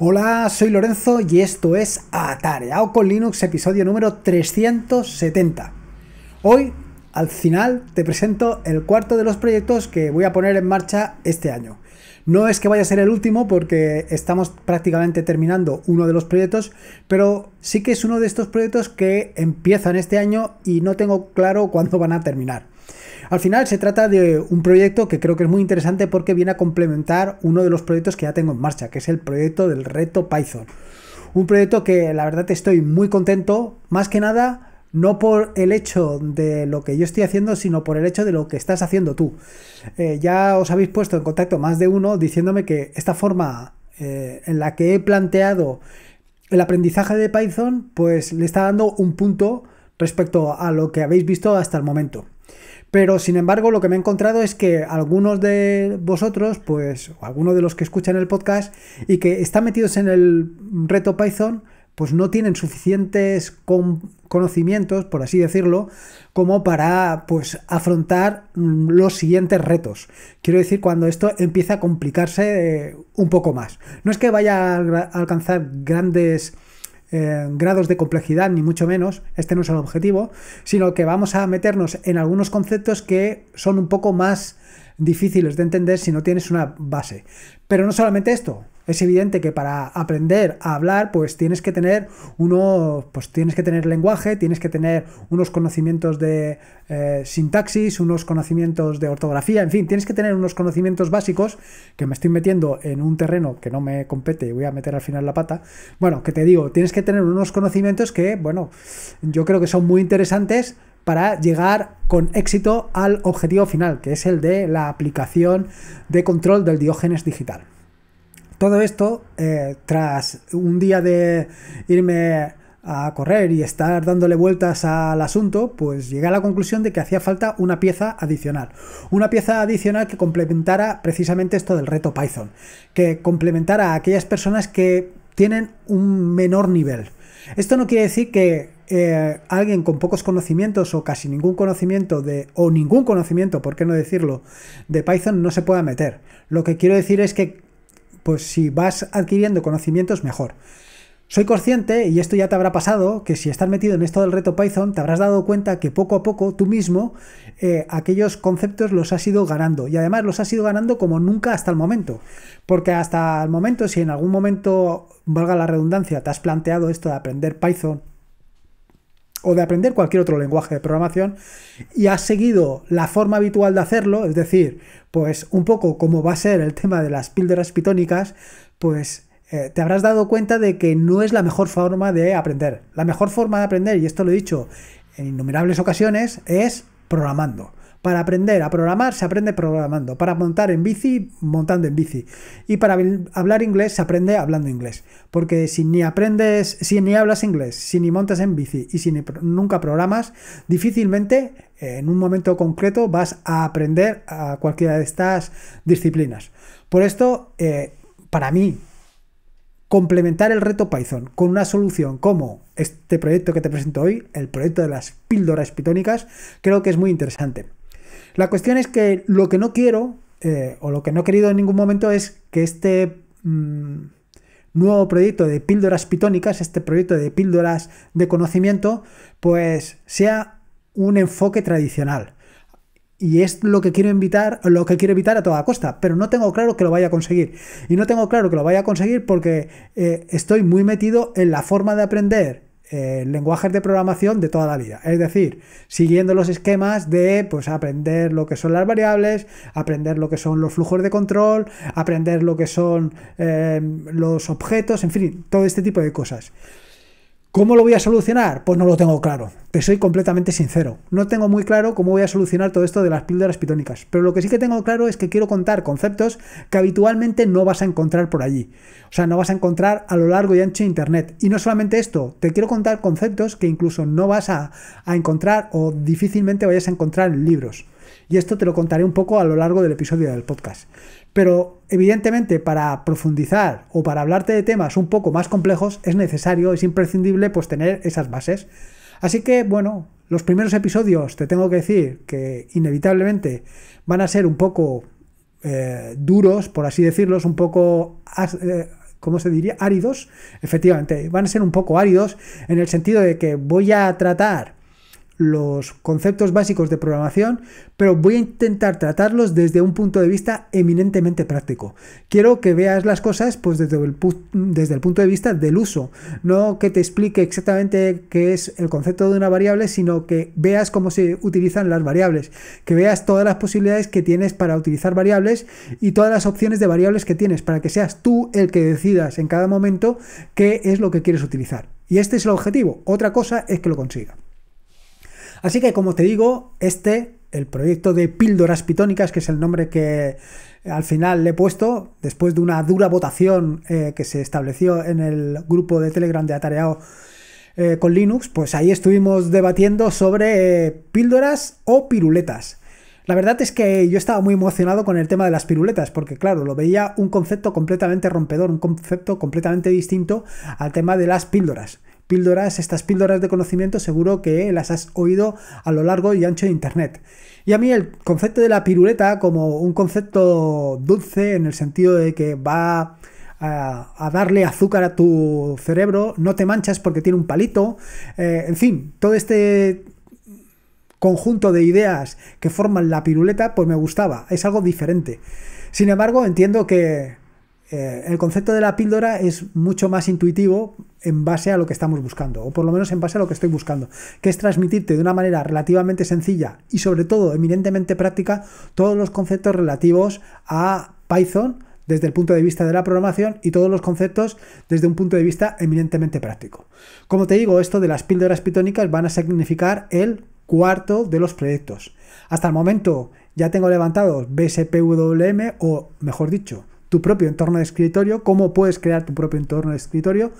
Hola, soy Lorenzo y esto es Atareado con Linux, episodio número 370. Hoy, al final, te presento el cuarto de los proyectos que voy a poner en marcha este año. No es que vaya a ser el último porque estamos prácticamente terminando uno de los proyectos, pero sí que es uno de estos proyectos que empiezan este año y no tengo claro cuándo van a terminar. Al final se trata de un proyecto que creo que es muy interesante porque viene a complementar uno de los proyectos que ya tengo en marcha, que es el proyecto del reto Python. Un proyecto que la verdad estoy muy contento, más que nada no por el hecho de lo que yo estoy haciendo, sino por el hecho de lo que estás haciendo tú. Eh, ya os habéis puesto en contacto más de uno diciéndome que esta forma eh, en la que he planteado el aprendizaje de Python, pues le está dando un punto respecto a lo que habéis visto hasta el momento. Pero sin embargo, lo que me he encontrado es que algunos de vosotros, pues, o algunos de los que escuchan el podcast y que están metidos en el reto Python, pues no tienen suficientes conocimientos, por así decirlo, como para pues afrontar mm, los siguientes retos. Quiero decir, cuando esto empieza a complicarse eh, un poco más. No es que vaya a alcanzar grandes grados de complejidad, ni mucho menos, este no es el objetivo, sino que vamos a meternos en algunos conceptos que son un poco más difíciles de entender si no tienes una base. Pero no solamente esto, es evidente que para aprender a hablar, pues tienes que tener uno, pues tienes que tener lenguaje, tienes que tener unos conocimientos de eh, sintaxis, unos conocimientos de ortografía, en fin, tienes que tener unos conocimientos básicos que me estoy metiendo en un terreno que no me compete y voy a meter al final la pata. Bueno, que te digo, tienes que tener unos conocimientos que, bueno, yo creo que son muy interesantes para llegar con éxito al objetivo final, que es el de la aplicación de control del diógenes digital. Todo esto eh, tras un día de irme a correr y estar dándole vueltas al asunto, pues llegué a la conclusión de que hacía falta una pieza adicional. Una pieza adicional que complementara precisamente esto del reto Python, que complementara a aquellas personas que tienen un menor nivel. Esto no quiere decir que eh, alguien con pocos conocimientos o casi ningún conocimiento de, o ningún conocimiento, por qué no decirlo, de Python no se pueda meter. Lo que quiero decir es que pues si vas adquiriendo conocimientos, mejor. Soy consciente, y esto ya te habrá pasado, que si estás metido en esto del reto Python, te habrás dado cuenta que poco a poco tú mismo eh, aquellos conceptos los has ido ganando. Y además los has ido ganando como nunca hasta el momento. Porque hasta el momento, si en algún momento, valga la redundancia, te has planteado esto de aprender Python o de aprender cualquier otro lenguaje de programación y has seguido la forma habitual de hacerlo, es decir, pues un poco como va a ser el tema de las píldoras pitónicas, pues eh, te habrás dado cuenta de que no es la mejor forma de aprender. La mejor forma de aprender, y esto lo he dicho en innumerables ocasiones, es programando. Para aprender a programar se aprende programando, para montar en bici, montando en bici y para hablar inglés se aprende hablando inglés. Porque si ni aprendes, si ni hablas inglés, si ni montas en bici y si nunca programas, difícilmente en un momento concreto vas a aprender a cualquiera de estas disciplinas. Por esto, eh, para mí, complementar el reto Python con una solución como este proyecto que te presento hoy, el proyecto de las píldoras pitónicas, creo que es muy interesante. La cuestión es que lo que no quiero, eh, o lo que no he querido en ningún momento, es que este mm, nuevo proyecto de píldoras pitónicas, este proyecto de píldoras de conocimiento, pues sea un enfoque tradicional. Y es lo que quiero evitar, lo que quiero evitar a toda costa, pero no tengo claro que lo vaya a conseguir. Y no tengo claro que lo vaya a conseguir porque eh, estoy muy metido en la forma de aprender eh, lenguajes de programación de toda la vida. Es decir, siguiendo los esquemas de pues, aprender lo que son las variables, aprender lo que son los flujos de control, aprender lo que son eh, los objetos, en fin, todo este tipo de cosas. ¿Cómo lo voy a solucionar? Pues no lo tengo claro. Te soy completamente sincero. No tengo muy claro cómo voy a solucionar todo esto de las píldoras pitónicas. Pero lo que sí que tengo claro es que quiero contar conceptos que habitualmente no vas a encontrar por allí. O sea, no vas a encontrar a lo largo y ancho de Internet. Y no solamente esto, te quiero contar conceptos que incluso no vas a, a encontrar o difícilmente vayas a encontrar en libros. Y esto te lo contaré un poco a lo largo del episodio del podcast. Pero evidentemente para profundizar o para hablarte de temas un poco más complejos es necesario, es imprescindible pues tener esas bases. Así que bueno, los primeros episodios te tengo que decir que inevitablemente van a ser un poco eh, duros, por así decirlos, un poco... Eh, ¿cómo se diría? Áridos. Efectivamente, van a ser un poco áridos en el sentido de que voy a tratar los conceptos básicos de programación, pero voy a intentar tratarlos desde un punto de vista eminentemente práctico. Quiero que veas las cosas pues, desde, el, desde el punto de vista del uso, no que te explique exactamente qué es el concepto de una variable, sino que veas cómo se utilizan las variables, que veas todas las posibilidades que tienes para utilizar variables y todas las opciones de variables que tienes, para que seas tú el que decidas en cada momento qué es lo que quieres utilizar. Y este es el objetivo. Otra cosa es que lo consiga. Así que como te digo, este, el proyecto de píldoras pitónicas, que es el nombre que al final le he puesto, después de una dura votación eh, que se estableció en el grupo de Telegram de Atareado eh, con Linux, pues ahí estuvimos debatiendo sobre eh, píldoras o piruletas. La verdad es que yo estaba muy emocionado con el tema de las piruletas, porque claro, lo veía un concepto completamente rompedor, un concepto completamente distinto al tema de las píldoras píldoras, estas píldoras de conocimiento seguro que las has oído a lo largo y ancho de Internet. Y a mí el concepto de la piruleta como un concepto dulce en el sentido de que va a, darle azúcar a tu cerebro, no te manchas porque tiene un palito, eh, en fin, todo este conjunto de ideas que forman la piruleta, pues me gustaba, es algo diferente. Sin embargo, entiendo que eh, el concepto de la píldora es mucho más intuitivo en base a lo que estamos buscando, o por lo menos en base a lo que estoy buscando, que es transmitirte de una manera relativamente sencilla y sobre todo eminentemente práctica todos los conceptos relativos a Python desde el punto de vista de la programación y todos los conceptos desde un punto de vista eminentemente práctico. Como te digo, esto de las píldoras pitónicas van a significar el cuarto de los proyectos. Hasta el momento ya tengo levantados BSPWM o, mejor dicho, tu propio entorno de escritorio, cómo puedes crear tu propio entorno de escritorio.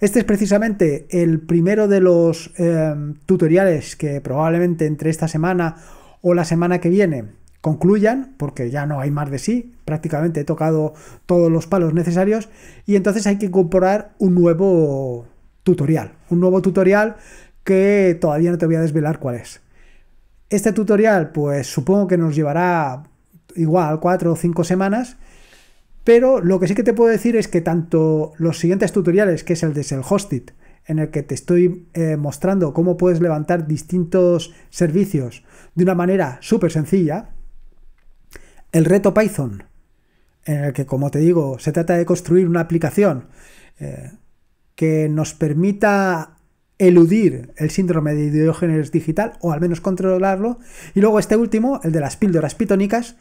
Este es precisamente el primero de los em, tutoriales que probablemente entre esta semana o la semana que viene concluyan, porque ya no hay más de sí, prácticamente he tocado todos los palos necesarios, y entonces hay que incorporar un nuevo tutorial, un nuevo tutorial que todavía no te voy a desvelar cuál es. Este tutorial, pues supongo que nos llevará igual cuatro o cinco semanas, pero lo que sí que te puedo decir es que tanto los siguientes tutoriales, que es el de selhostit, en el que te estoy eh, mostrando cómo puedes levantar distintos servicios de una manera súper sencilla, el reto Python, en el que, como te digo, se trata de construir una aplicación eh, que nos permita eludir el síndrome de ideógenes digital o al menos controlarlo. Y luego este último, el de las píldoras pitónicas.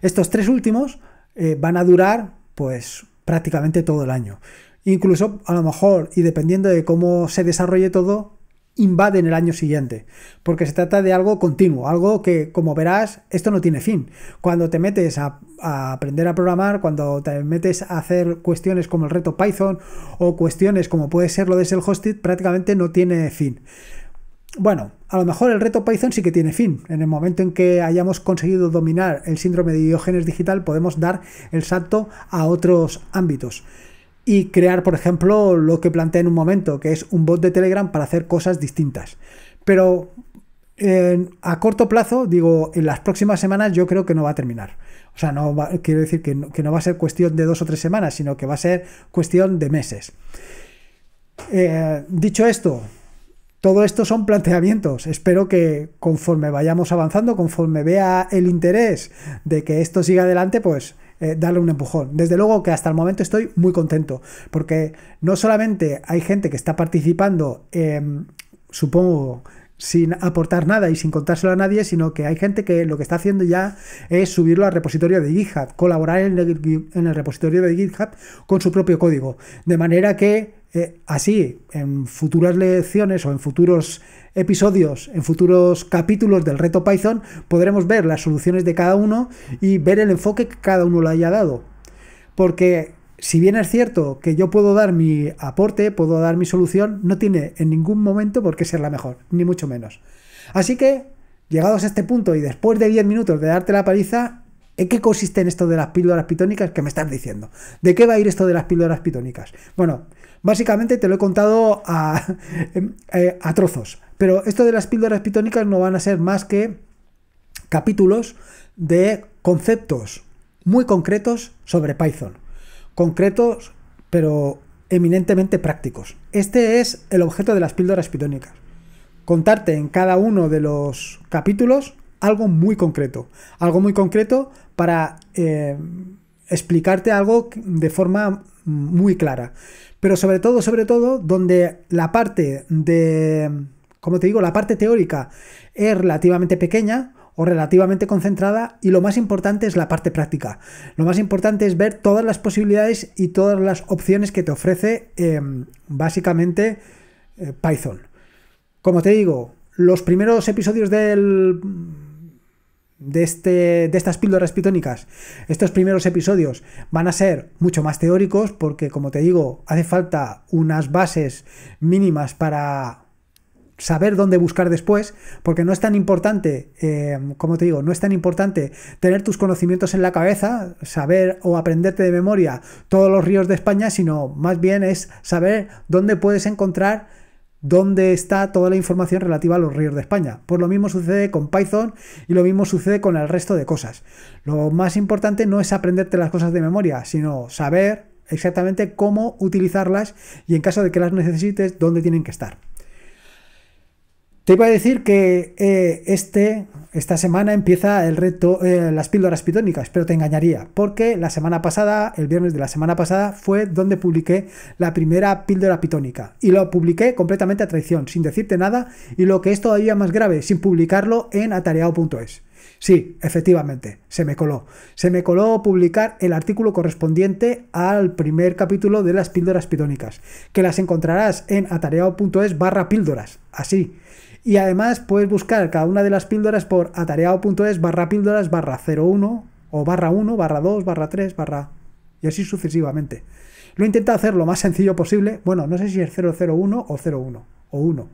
Estos tres últimos eh, van a durar pues prácticamente todo el año. Incluso a lo mejor, y dependiendo de cómo se desarrolle todo, invaden el año siguiente, porque se trata de algo continuo, algo que, como verás, esto no tiene fin. Cuando te metes a, aprender a programar, cuando te metes a hacer cuestiones como el reto Python o cuestiones como puede ser lo de el hosted prácticamente no tiene fin bueno, a lo mejor el reto Python sí que tiene fin. En el momento en que hayamos conseguido dominar el síndrome de diógenes digital, podemos dar el salto a otros ámbitos. Y crear, por ejemplo, lo que planteé en un momento, que es un bot de Telegram para hacer cosas distintas. Pero a corto plazo, digo, en las próximas semanas yo creo que no va a terminar. O sea, no quiero decir que no, va a ser cuestión de dos o tres semanas, sino que va a ser cuestión de meses. Eh, dicho esto, todo esto son planteamientos. Espero que conforme vayamos avanzando, conforme vea el interés de que esto siga adelante, pues eh, darle un empujón. Desde luego que hasta el momento estoy muy contento, porque no solamente hay gente que está participando, em, supongo, sin aportar nada y sin contárselo a nadie, sino que hay gente que lo que está haciendo ya es subirlo al repositorio de GitHub, colaborar en el repositorio de GitHub con su propio código, de manera que eh, así, en futuras lecciones o en futuros episodios, en futuros capítulos del reto Python, podremos ver las soluciones de cada uno y ver el enfoque que cada uno le haya dado. Porque si bien es cierto que yo puedo dar mi aporte, puedo dar mi solución, no tiene en ningún momento por qué ser la mejor, ni mucho menos. Así que, llegados a este punto y después de 10 minutos de darte la paliza, ¿En qué consiste en esto de las píldoras pitónicas que me estás diciendo? ¿De qué va a ir esto de las píldoras pitónicas? Bueno, Básicamente te lo he contado eh, a, trozos, pero esto de las píldoras pitónicas no van a ser más que capítulos de conceptos muy concretos sobre Python. Concretos, pero eminentemente prácticos. Este es el objeto de las píldoras pitónicas. Contarte en cada uno de los capítulos algo muy concreto. Algo muy concreto para eh, explicarte algo de forma muy clara. Pero sobre todo, sobre todo, donde la parte de, como te digo, la parte teórica es relativamente pequeña o relativamente concentrada y lo más importante es la parte práctica. Lo más importante es ver todas las posibilidades y todas las opciones que te ofrece eh, básicamente eh, Python. Como te digo, los primeros episodios del de, este, de estas píldoras pitónicas, estos primeros episodios van a ser mucho más teóricos porque, como te digo, hace falta unas bases mínimas para saber dónde buscar después, porque no es tan importante, eh, como te digo, no es tan importante tener tus conocimientos en la cabeza, saber o aprenderte de memoria todos los ríos de España, sino más bien es saber dónde puedes encontrar dónde está toda la información relativa a los ríos de España. Pues lo mismo sucede con Python y lo mismo sucede con el resto de cosas. Lo más importante no es aprenderte las cosas de memoria, sino saber exactamente cómo utilizarlas y en caso de que las necesites, dónde tienen que estar. Te iba a decir que eh, este, esta semana empieza el reto, eh, las píldoras pitónicas, pero te engañaría, porque la semana pasada, el viernes de la semana pasada, fue donde publiqué la primera píldora pitónica. Y lo publiqué completamente a traición, sin decirte nada, y lo que es todavía más grave, sin publicarlo en atareado.es. Sí, efectivamente, se me coló. Se me coló publicar el artículo correspondiente al primer capítulo de las píldoras pitónicas, que las encontrarás en atareado.es barra píldoras, así. Y además puedes buscar cada una de las píldoras por atareado.es barra píldoras barra 01 o barra 1, barra 2, barra 3, barra... y así sucesivamente. Lo he intentado hacer lo más sencillo posible. Bueno, no sé si es 001 o 01 o 1.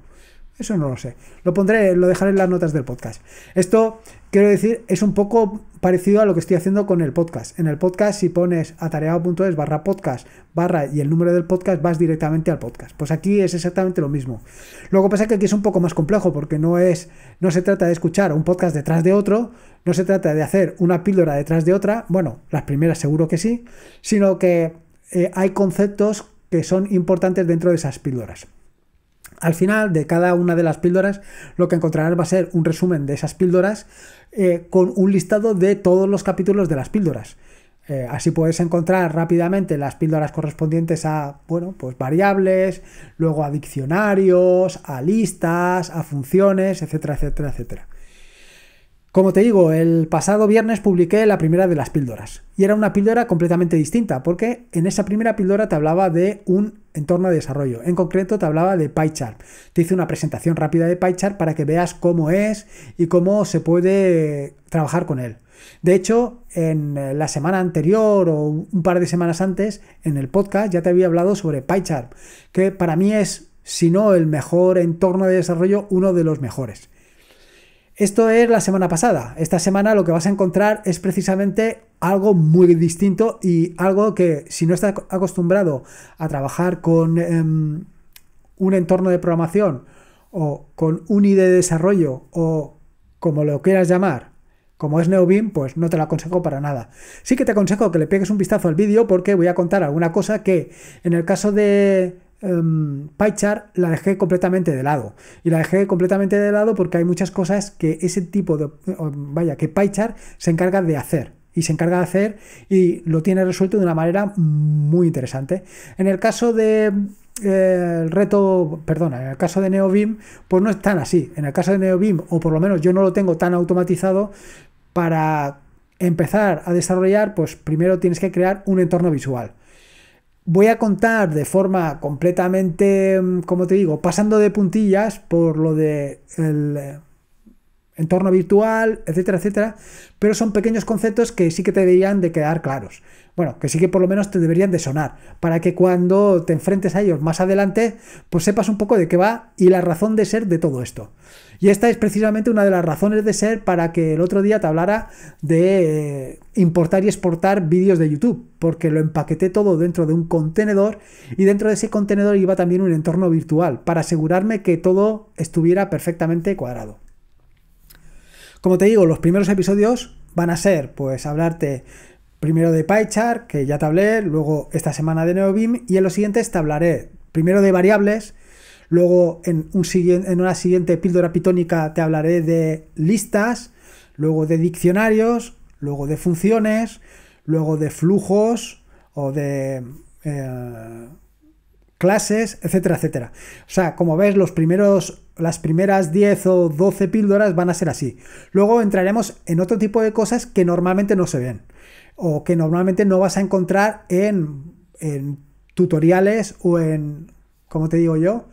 Eso no lo sé. Lo pondré, lo dejaré en las notas del podcast. Esto, quiero decir, es un poco parecido a lo que estoy haciendo con el podcast. En el podcast, si pones atareado.es barra podcast barra y el número del podcast, vas directamente al podcast. Pues aquí es exactamente lo mismo. luego pasa que aquí es un poco más complejo porque no es, no se trata de escuchar un podcast detrás de otro, no se trata de hacer una píldora detrás de otra, bueno, las primeras seguro que sí, sino que eh, hay conceptos que son importantes dentro de esas píldoras. Al final de cada una de las píldoras lo que encontrarás va a ser un resumen de esas píldoras eh, con un listado de todos los capítulos de las píldoras. Eh, así puedes encontrar rápidamente las píldoras correspondientes a, bueno, pues variables, luego a diccionarios, a listas, a funciones, etcétera, etcétera, etcétera. Como te digo, el pasado viernes publiqué la primera de las píldoras y era una píldora completamente distinta porque en esa primera píldora te hablaba de un entorno de desarrollo. En concreto te hablaba de PyChart. Te hice una presentación rápida de PyChart para que veas cómo es y cómo se puede trabajar con él. De hecho, en la semana anterior o un par de semanas antes, en el podcast ya te había hablado sobre PyChart, que para mí es, si no el mejor entorno de desarrollo, uno de los mejores. Esto es la semana pasada. Esta semana lo que vas a encontrar es precisamente algo muy distinto y algo que si no estás acostumbrado a trabajar con em, un entorno de programación o con un ID de desarrollo o como lo quieras llamar, como es NeoBeam, pues no te lo aconsejo para nada. Sí que te aconsejo que le pegues un vistazo al vídeo porque voy a contar alguna cosa que en el caso de Em, PyChar la dejé completamente de lado. Y la dejé completamente de lado porque hay muchas cosas que ese tipo de... Vaya, que PyChar se encarga de hacer. Y se encarga de hacer y lo tiene resuelto de una manera muy interesante. En el caso de eh, el reto, perdona, en el caso de NeoBeam, pues no es tan así. En el caso de NeoBeam, o por lo menos yo no lo tengo tan automatizado, para empezar a desarrollar, pues primero tienes que crear un entorno visual voy a contar de forma completamente, mm, como te digo, pasando de puntillas por lo de eh, entorno virtual, etcétera, etcétera, pero son pequeños conceptos que sí que te deberían de quedar claros. Bueno, que sí que por lo menos te deberían de sonar, para que cuando te enfrentes a ellos más adelante, pues sepas un poco de qué va y la razón de ser de todo esto. Y esta es precisamente una de las razones de ser para que el otro día te hablara de importar y exportar vídeos de YouTube, porque lo empaqueté todo dentro de un contenedor y dentro de ese contenedor iba también un entorno virtual para asegurarme que todo estuviera perfectamente cuadrado. Como te digo, los primeros episodios van a ser, pues, hablarte Primero de PyChart, que ya te hablé, luego esta semana de NeoBeam y en los siguientes te hablaré primero de variables, luego en, una siguiente píldora pitónica te hablaré de listas, luego de diccionarios, luego de funciones, luego de flujos o de eh, clases, etcétera, etcétera. O sea, como ves, los primeros, las primeras 10 o 12 píldoras van a ser así. Luego entraremos en otro tipo de cosas que normalmente no se ven o que normalmente no vas a encontrar en, tutoriales o en, como te digo yo,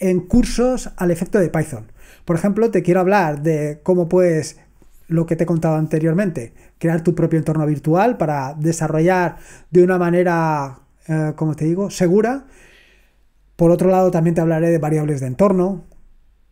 en cursos al efecto de Python. Por ejemplo, te quiero hablar de cómo puedes, lo que te he contado anteriormente, crear tu propio entorno virtual para desarrollar de una manera, eh, como te digo, segura. Por otro lado, también te hablaré de variables de entorno,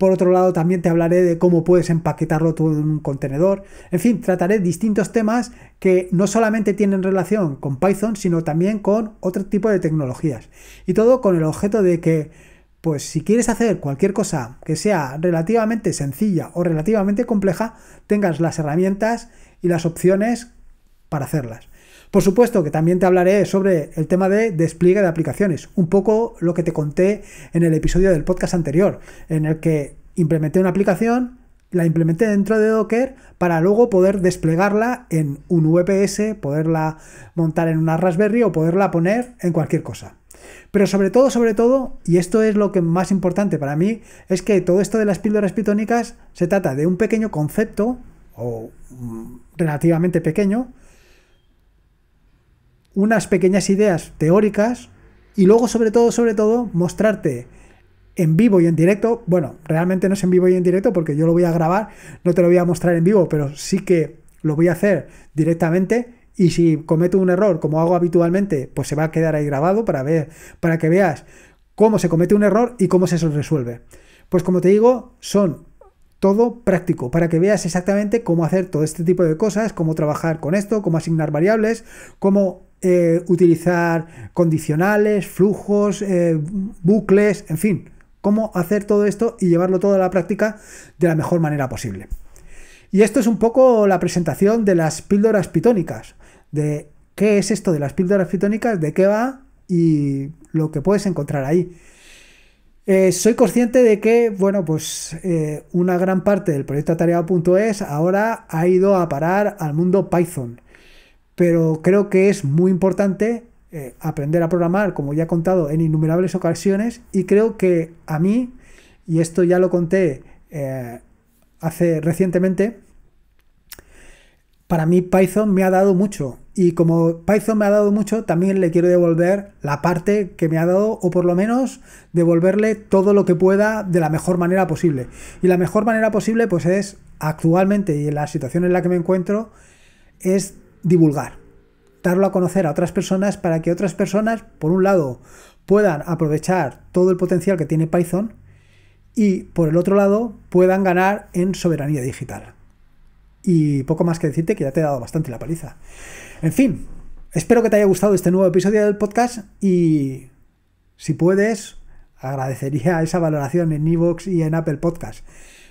por otro lado, también te hablaré de cómo puedes empaquetarlo todo en un contenedor. En fin, trataré distintos temas que no solamente tienen relación con Python, sino también con otro tipo de tecnologías. Y todo con el objeto de que, pues si quieres hacer cualquier cosa que sea relativamente sencilla o relativamente compleja, tengas las herramientas y las opciones para hacerlas. Por supuesto que también te hablaré sobre el tema de despliegue de aplicaciones, un poco lo que te conté en el episodio del podcast anterior, en el que implementé una aplicación, la implementé dentro de Docker para luego poder desplegarla en un VPS, poderla montar en una Raspberry o poderla poner en cualquier cosa. Pero sobre todo, sobre todo, y esto es lo que más importante para mí, es que todo esto de las píldoras pitónicas se trata de un pequeño concepto, o mm, relativamente pequeño, unas pequeñas ideas teóricas y luego sobre todo, sobre todo, mostrarte en vivo y en directo. Bueno, realmente no es en vivo y en directo porque yo lo voy a grabar, no te lo voy a mostrar en vivo, pero sí que lo voy a hacer directamente. Y si cometo un error, como hago habitualmente, pues se va a quedar ahí grabado para ver, para que veas cómo se comete un error y cómo se resuelve. Pues como te digo, son todo práctico, para que veas exactamente cómo hacer todo este tipo de cosas, cómo trabajar con esto, cómo asignar variables, cómo eh, utilizar condicionales, flujos, eh, bucles, en fin, cómo hacer todo esto y llevarlo todo a la práctica de la mejor manera posible. Y esto es un poco la presentación de las píldoras pitónicas, de qué es esto de las píldoras pitónicas, de qué va y lo que puedes encontrar ahí. Eh, soy consciente de que, bueno, pues una gran parte del proyecto atareado.es ahora ha ido a parar al mundo Python pero creo que es muy importante eh, aprender a programar, como ya he contado en innumerables ocasiones, y creo que a mí, y esto ya lo conté eh, hace recientemente, para mí Python me ha dado mucho. Y como Python me ha dado mucho, también le quiero devolver la parte que me ha dado, o por lo menos devolverle todo lo que pueda de la mejor manera posible. Y la mejor manera posible, pues es actualmente y en la situación en la que me encuentro, es divulgar, darlo a conocer a otras personas para que otras personas, por un lado, puedan aprovechar todo el potencial que tiene Python y, por el otro lado, puedan ganar en soberanía digital. Y poco más que decirte que ya te he dado bastante la paliza. En fin, espero que te haya gustado este nuevo episodio del podcast y, si puedes, agradecería esa valoración en Evox y en Apple Podcast.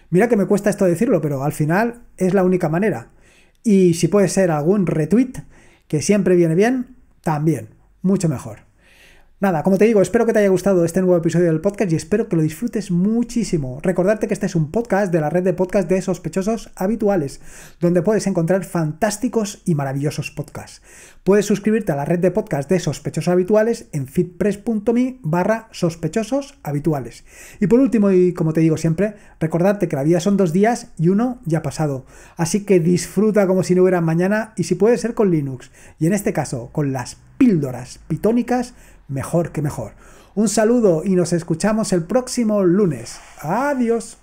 Mira que me cuesta esto decirlo, pero al final es la única manera y si puede ser algún retweet, que siempre viene bien, también, mucho mejor. Nada, como te digo, espero que te haya gustado este nuevo episodio del podcast y espero que lo disfrutes muchísimo. Recordarte que este es un podcast de la red de podcast de sospechosos habituales, donde puedes encontrar fantásticos y maravillosos podcasts. Puedes suscribirte a la red de podcast de sospechosos habituales en fitpress.me barra sospechosos habituales. Y por último, y como te digo siempre, recordarte que la vida son dos días y uno ya ha pasado. Así que disfruta como si no hubiera mañana y si puede ser con Linux, y en este caso con las píldoras pitónicas, mejor que mejor. Un saludo y nos escuchamos el próximo lunes. Adiós.